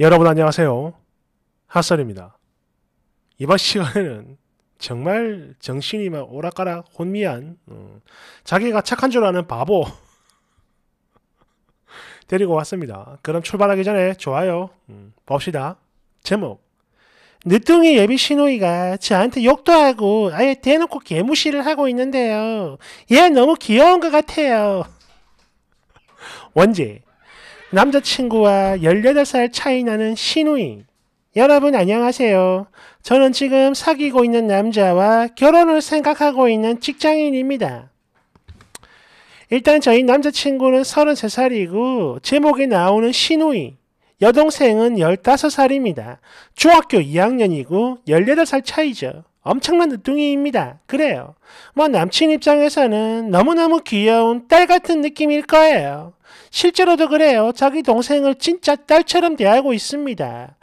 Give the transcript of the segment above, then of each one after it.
여러분 안녕하세요. 핫설입니다. 이번 시간에는 정말 정신이 막 오락가락 혼미한 음, 자기가 착한 줄 아는 바보 데리고 왔습니다. 그럼 출발하기 전에 좋아요 음, 봅시다. 제목 늦둥이 예비 신호이가 저한테 욕도 하고 아예 대놓고 개무시를 하고 있는데요. 얘 너무 귀여운 것 같아요. 원제 남자친구와 18살 차이 나는 신우이. 여러분 안녕하세요. 저는 지금 사귀고 있는 남자와 결혼을 생각하고 있는 직장인입니다. 일단 저희 남자친구는 33살이고 제목에 나오는 신우이. 여동생은 15살입니다. 중학교 2학년이고 18살 차이죠. 엄청난 늦둥이입니다. 그래요. 뭐 남친 입장에서는 너무너무 귀여운 딸 같은 느낌일 거예요. 실제로도 그래요. 자기 동생을 진짜 딸처럼 대하고 있습니다.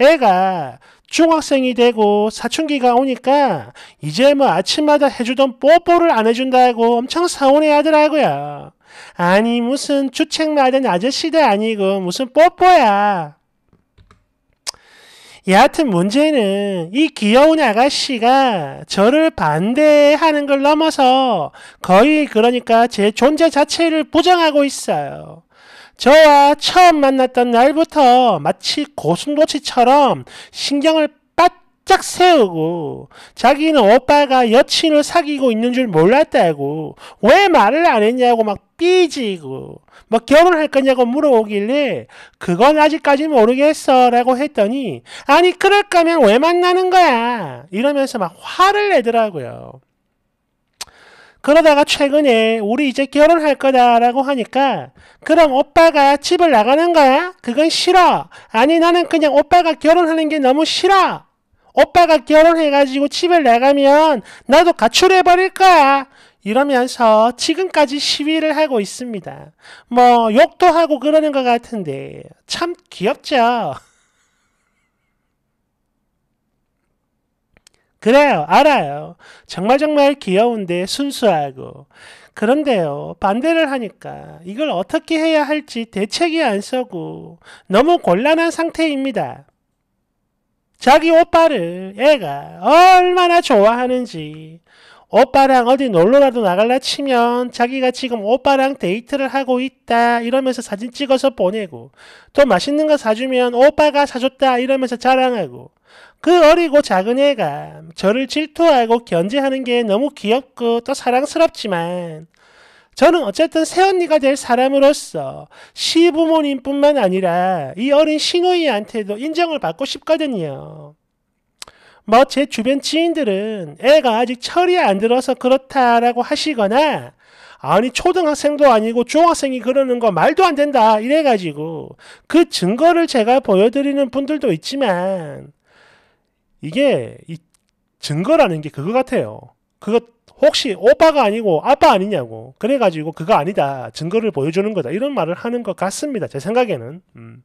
애가 중학생이 되고 사춘기가 오니까 이제 뭐 아침마다 해주던 뽀뽀를 안 해준다고 엄청 서운해하더라고요. 아니 무슨 주책맞은 아저씨도 아니고 무슨 뽀뽀야. 여하튼 문제는 이 귀여운 아가씨가 저를 반대하는 걸 넘어서 거의 그러니까 제 존재 자체를 부정하고 있어요. 저와 처음 만났던 날부터 마치 고슴도치처럼 신경을 바짝 세우고 자기는 오빠가 여친을 사귀고 있는 줄 몰랐다고 왜 말을 안 했냐고 막 삐지고 뭐 결혼할 거냐고 물어오길래 그건 아직까지 모르겠어 라고 했더니 아니 그럴 거면 왜 만나는 거야 이러면서 막 화를 내더라고요. 그러다가 최근에 우리 이제 결혼할 거다라고 하니까 그럼 오빠가 집을 나가는 거야? 그건 싫어. 아니 나는 그냥 오빠가 결혼하는 게 너무 싫어. 오빠가 결혼해가지고 집을 나가면 나도 가출해버릴 거야. 이러면서 지금까지 시위를 하고 있습니다. 뭐, 욕도 하고 그러는 것 같은데, 참 귀엽죠? 그래요, 알아요. 정말 정말 귀여운데 순수하고. 그런데요, 반대를 하니까 이걸 어떻게 해야 할지 대책이 안 서고 너무 곤란한 상태입니다. 자기 오빠를 애가 얼마나 좋아하는지 오빠랑 어디 놀러라도 나갈라 치면 자기가 지금 오빠랑 데이트를 하고 있다 이러면서 사진 찍어서 보내고 또 맛있는 거 사주면 오빠가 사줬다 이러면서 자랑하고 그 어리고 작은 애가 저를 질투하고 견제하는 게 너무 귀엽고 또 사랑스럽지만 저는 어쨌든 새언니가 될 사람으로서 시부모님뿐만 아니라 이 어린 시누이한테도 인정을 받고 싶거든요. 뭐 제 주변 지인들은 애가 아직 철이 안 들어서 그렇다라고 하시거나 아니 초등학생도 아니고 중학생이 그러는 거 말도 안 된다 이래가지고 그 증거를 제가 보여드리는 분들도 있지만 이게 이 증거라는 게 그거 같아요. 그거 혹시 오빠가 아니고 아빠 아니냐고 그래가지고 그거 아니다 증거를 보여주는 거다 이런 말을 하는 것 같습니다 제 생각에는 음.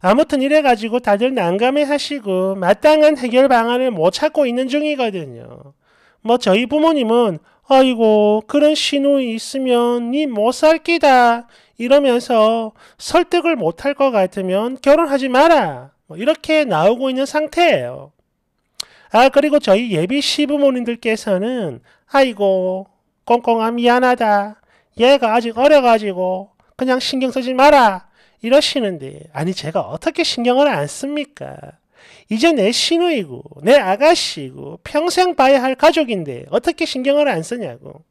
아무튼 이래가지고 다들 난감해 하시고 마땅한 해결 방안을 못 찾고 있는 중이거든요 뭐 저희 부모님은 아이고 그런 신우이 있으면 니 못 살기다 이러면서 설득을 못할 것 같으면 결혼하지 마라 뭐 이렇게 나오고 있는 상태예요 아, 그리고 저희 예비 시부모님들께서는 아이고, 꽁꽁아 미안하다. 얘가 아직 어려가지고 그냥 신경 쓰지 마라. 이러시는데 아니 제가 어떻게 신경을 안 씁니까? 이제 내 시누이고 내 아가씨고 평생 봐야 할 가족인데 어떻게 신경을 안 쓰냐고.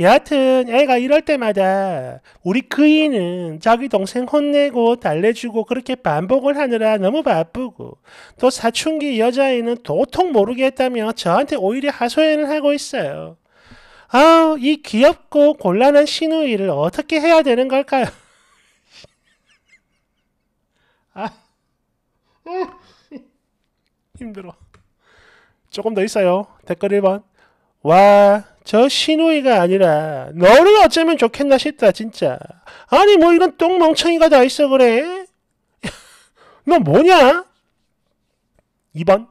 여하튼 애가 이럴 때마다 우리 그이는 자기 동생 혼내고 달래주고 그렇게 반복을 하느라 너무 바쁘고 또 사춘기 여자애는 도통 모르겠다며 저한테 오히려 하소연을 하고 있어요. 아우 이 귀엽고 곤란한 신우이를 어떻게 해야 되는 걸까요? 아 음, 힘들어. 조금 더 있어요. 댓글 1번. 와, 저 신우이가 아니라 너를 어쩌면 좋겠나 싶다, 진짜. 아니, 뭐 이런 똥멍청이가 다 있어 그래? 너 뭐냐? 2번.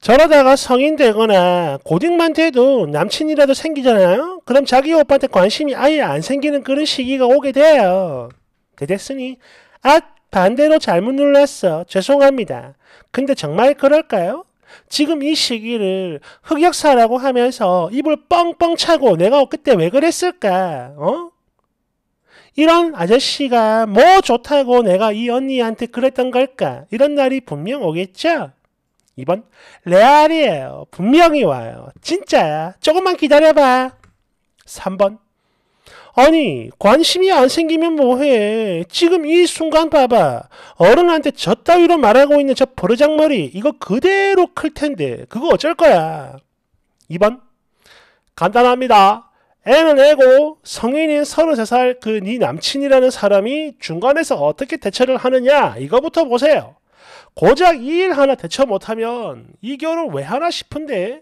저러다가 성인 되거나 고딩만 돼도 남친이라도 생기잖아요? 그럼 자기 오빠한테 관심이 아예 안 생기는 그런 시기가 오게 돼요. 되겠으니, 아, 반대로 잘못 눌렀어. 죄송합니다. 근데 정말 그럴까요? 지금 이 시기를 흑역사라고 하면서 입을 뻥뻥 차고 내가 그때 왜 그랬을까? 어? 이런 아저씨가 뭐 좋다고 내가 이 언니한테 그랬던 걸까? 이런 날이 분명 오겠죠? 이번 레알이에요. 분명히 와요. 진짜야. 조금만 기다려봐. 3번. 아니 관심이 안 생기면 뭐해 지금 이 순간 봐봐 어른한테 저 따위로 말하고 있는 저 버르장머리 이거 그대로 클 텐데 그거 어쩔 거야 2번 간단합니다 애는 애고 성인인 33살 그네 남친이라는 사람이 중간에서 어떻게 대처를 하느냐 이거부터 보세요 고작 이 일 하나 대처 못하면 이 결혼 왜 하나 싶은데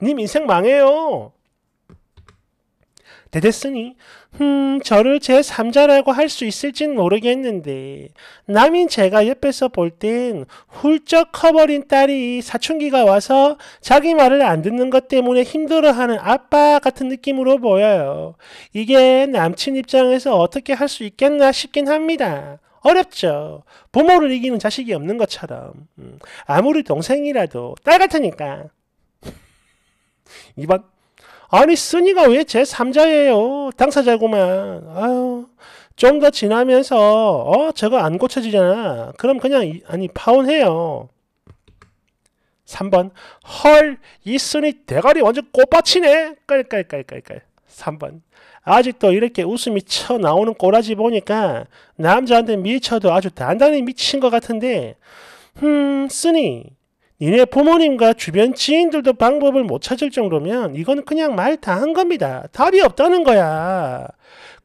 님 인생 망해요 대대스니 흠 저를 제3자라고 할 수 있을진 모르겠는데 남인 제가 옆에서 볼 땐 훌쩍 커버린 딸이 사춘기가 와서 자기 말을 안 듣는 것 때문에 힘들어하는 아빠 같은 느낌으로 보여요. 이게 남친 입장에서 어떻게 할 수 있겠나 싶긴 합니다. 어렵죠. 부모를 이기는 자식이 없는 것처럼 음, 아무리 동생이라도 딸 같으니까. 2번 아니 쓰니가 왜 제3자예요? 당사자구만 아유 좀 더 지나면서 어 저거 안 고쳐지잖아. 그럼 그냥 이, 아니 파혼해요. 3번 헐이 쓰니 대가리 완전 꽃밭이네. 깔깔깔깔깔. 3번 아직도 이렇게 웃음이 쳐 나오는 꼬라지 보니까 남자한테 미쳐도 아주 단단히 미친 것 같은데 음 쓰니 이내 부모님과 주변 지인들도 방법을 못 찾을 정도면 이건 그냥 말 다 한 겁니다. 답이 없다는 거야.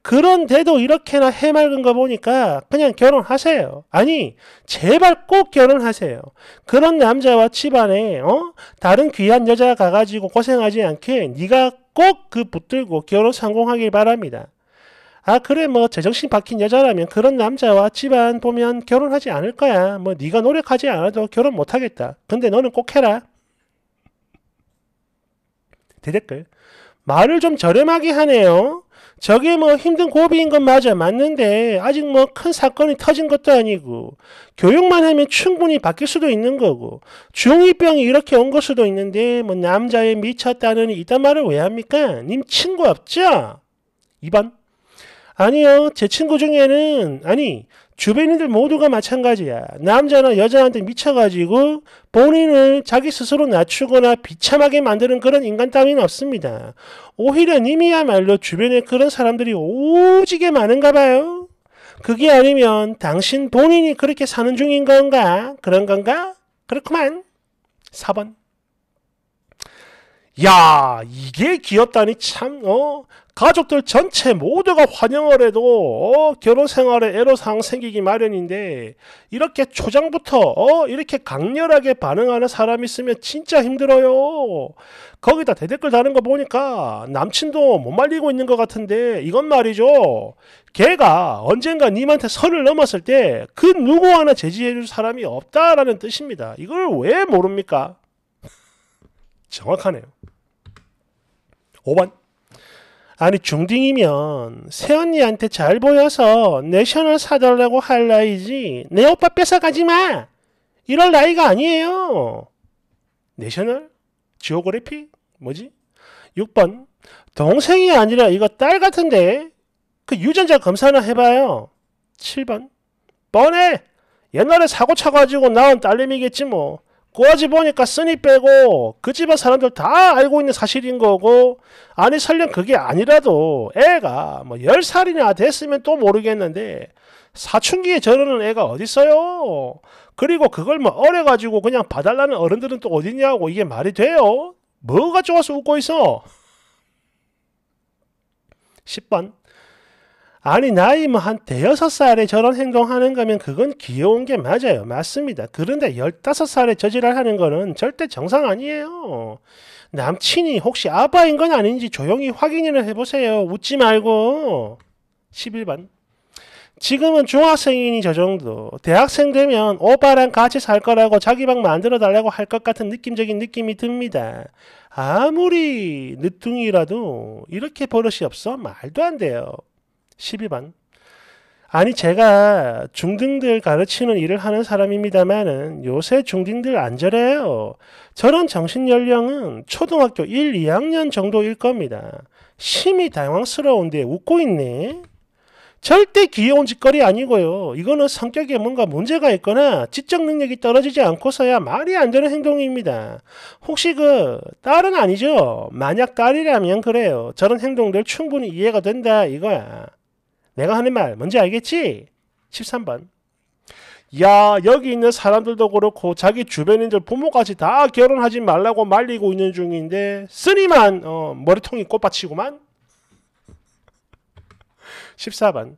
그런데도 이렇게나 해맑은 거 보니까 그냥 결혼하세요. 아니, 제발 꼭 결혼하세요. 그런 남자와 집안에 어? 다른 귀한 여자 가가지고 고생하지 않게 네가 꼭 그 붙들고 결혼 성공하길 바랍니다. 아 그래 뭐 제정신 박힌 여자라면 그런 남자와 집안 보면 결혼하지 않을 거야. 뭐 네가 노력하지 않아도 결혼 못하겠다. 근데 너는 꼭 해라. 대댓글 말을 좀 저렴하게 하네요. 저게 뭐 힘든 고비인 건 맞아 맞는데 아직 뭐 큰 사건이 터진 것도 아니고 교육만 하면 충분히 바뀔 수도 있는 거고 중이병이 이렇게 온 걸 수도 있는데 뭐남자에 미쳤다는 이딴 말을 왜 합니까? 님 친구 없죠? 2번 아니요. 제 친구 중에는 아니 주변인들 모두가 마찬가지야. 남자나 여자한테 미쳐가지고 본인을 자기 스스로 낮추거나 비참하게 만드는 그런 인간 따위는 없습니다. 오히려 님이야말로 주변에 그런 사람들이 오지게 많은가 봐요. 그게 아니면 당신 본인이 그렇게 사는 중인 건가? 그런 건가? 그렇구만. 4번. 야, 이게 귀엽다니 참, 어? 가족들 전체 모두가 환영을 해도 어, 결혼 생활에 애로사항 생기기 마련인데 이렇게 초장부터 어, 이렇게 강렬하게 반응하는 사람이 있으면 진짜 힘들어요. 거기다 대댓글 다는 거 보니까 남친도 못 말리고 있는 것 같은데 이건 말이죠. 걔가 언젠가 님한테 선을 넘었을 때 그 누구 하나 제지해줄 사람이 없다라는 뜻입니다. 이걸 왜 모릅니까? 정확하네요. 5번 아니 중딩이면 새언니한테 잘 보여서 내셔널 사달라고 할 나이지 내 오빠 뺏어가지 마! 이럴 나이가 아니에요. 내셔널? 지오그래피? 뭐지? 6번 동생이 아니라 이거 딸 같은데 그 유전자 검사나 해봐요. 7번 뻔해! 옛날에 사고 쳐가지고 나온 딸내미겠지 뭐. 꼬아지 보니까 쓰니 빼고 그 집안 사람들 다 알고 있는 사실인 거고 아니 설령 그게 아니라도 애가 뭐 10살이나 됐으면 또 모르겠는데 사춘기에 저러는 애가 어딨어요? 그리고 그걸 뭐 어려가지고 그냥 봐달라는 어른들은 또 어딨냐고 이게 말이 돼요? 뭐가 좋아서 웃고 있어? 10번 아니 나이 뭐 한 대여섯 살에 저런 행동하는 거면 그건 귀여운 게 맞아요. 맞습니다. 그런데 열다섯 살에 저지랄 하는 거는 절대 정상 아니에요. 남친이 혹시 아빠인건 아닌지 조용히 확인을 해보세요. 웃지 말고. 1 1번 지금은 중학생이니 저 정도. 대학생 되면 오빠랑 같이 살 거라고 자기 방 만들어 달라고 할 것 같은 느낌적인 느낌이 듭니다. 아무리 늦둥이라도 이렇게 버릇이 없어 말도 안 돼요. 1 2반 아니 제가 중등들 가르치는 일을 하는 사람입니다만은 요새 중등들안 저래요. 저런 정신연령은 초등학교 1, 2학년 정도일 겁니다. 심히 당황스러운데 웃고 있네. 절대 귀여운 짓거리 아니고요. 이거는 성격에 뭔가 문제가 있거나 지적 능력이 떨어지지 않고서야 말이 안 되는 행동입니다. 혹시 그 딸은 아니죠? 만약 딸이라면 그래요. 저런 행동들 충분히 이해가 된다 이거야. 내가 하는 말 뭔지 알겠지? 13번 야 여기 있는 사람들도 그렇고 자기 주변인들 부모까지 다 결혼하지 말라고 말리고 있는 중인데 쓰니만 어, 머리통이 꽃밭이구만 14번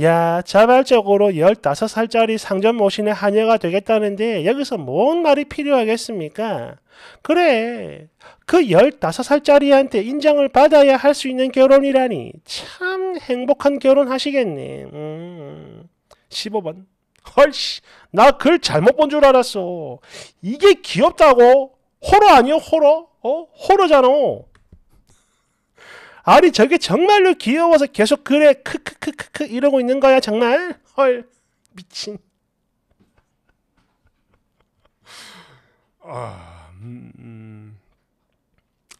야 자발적으로 15살짜리 상점 모신의 한여가 되겠다는데 여기서 뭔 말이 필요하겠습니까? 그래 그 15살짜리한테 인정을 받아야 할 수 있는 결혼이라니 참 행복한 결혼 하시겠네 음. 15번 헐씨 나 그걸 잘못 본 줄 알았어 이게 귀엽다고 호러 아니요 호러? 어? 호러잖아 아니 저게 정말로 귀여워서 계속 그래 크크크크크 이러고 있는 거야 정말 헐 미친 아, 음, 음.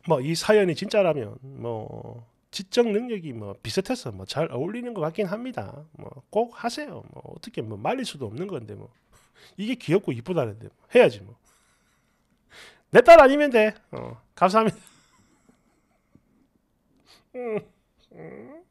뭐이 사연이 진짜라면 뭐 지적 능력이 뭐 비슷해서 뭐 잘 어울리는 것 같긴 합니다. 뭐 꼭 하세요. 뭐 어떻게 뭐 말릴 수도 없는 건데 뭐 이게 귀엽고 이쁘다는데 뭐 해야지 뭐. 내 딸 아니면 돼. 어, 감사합니다. Mm-hmm.